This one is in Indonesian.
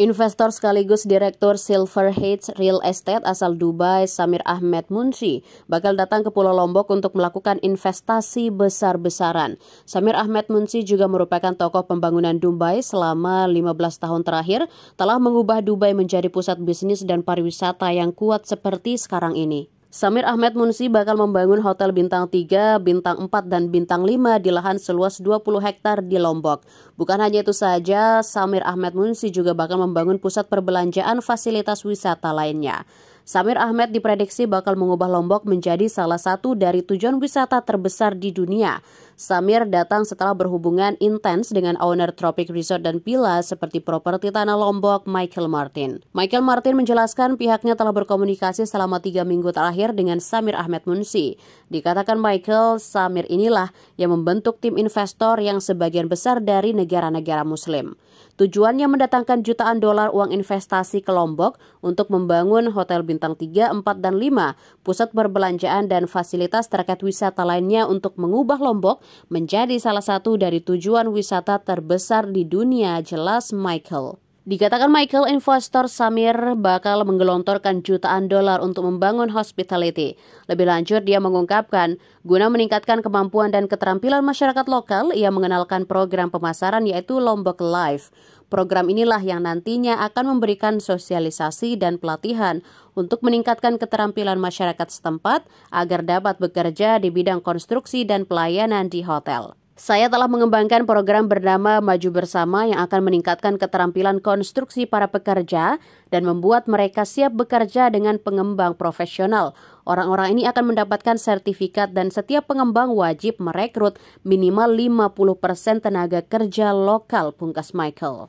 Investor sekaligus Direktur Silver Heights Real Estate asal Dubai, Samir Ahmed Munshi, bakal datang ke Pulau Lombok untuk melakukan investasi besar-besaran. Samir Ahmed Munshi juga merupakan tokoh pembangunan Dubai selama 15 tahun terakhir, telah mengubah Dubai menjadi pusat bisnis dan pariwisata yang kuat seperti sekarang ini. Samir Ahmed Munsi bakal membangun hotel bintang 3, bintang 4, dan bintang 5 di lahan seluas 20 hektar di Lombok. Bukan hanya itu saja, Samir Ahmed Munsi juga bakal membangun pusat perbelanjaan fasilitas wisata lainnya. Samir Ahmed diprediksi bakal mengubah Lombok menjadi salah satu dari tujuan wisata terbesar di dunia. Samir datang setelah berhubungan intens dengan owner Tropic Resort dan Pila seperti properti tanah Lombok, Michael Martin. Michael Martin menjelaskan pihaknya telah berkomunikasi selama tiga minggu terakhir dengan Samir Ahmed Munsi. Dikatakan Michael, Samir inilah yang membentuk tim investor yang sebagian besar dari negara-negara muslim. Tujuannya mendatangkan jutaan dolar uang investasi ke Lombok untuk membangun hotel bintang 3, 4, dan 5, pusat perbelanjaan dan fasilitas terkait wisata lainnya untuk mengubah Lombok menjadi salah satu dari tujuan wisata terbesar di dunia, jelas Michael. Dikatakan Michael, investor Samir bakal menggelontorkan jutaan dolar untuk membangun hospitality. Lebih lanjut, dia mengungkapkan, guna meningkatkan kemampuan dan keterampilan masyarakat lokal, ia mengenalkan program pemasaran yaitu Lombok Live. Program inilah yang nantinya akan memberikan sosialisasi dan pelatihan untuk meningkatkan keterampilan masyarakat setempat agar dapat bekerja di bidang konstruksi dan pelayanan di hotel. Saya telah mengembangkan program bernama Maju Bersama yang akan meningkatkan keterampilan konstruksi para pekerja dan membuat mereka siap bekerja dengan pengembang profesional. Orang-orang ini akan mendapatkan sertifikat dan setiap pengembang wajib merekrut minimal 50% tenaga kerja lokal, pungkas Michael.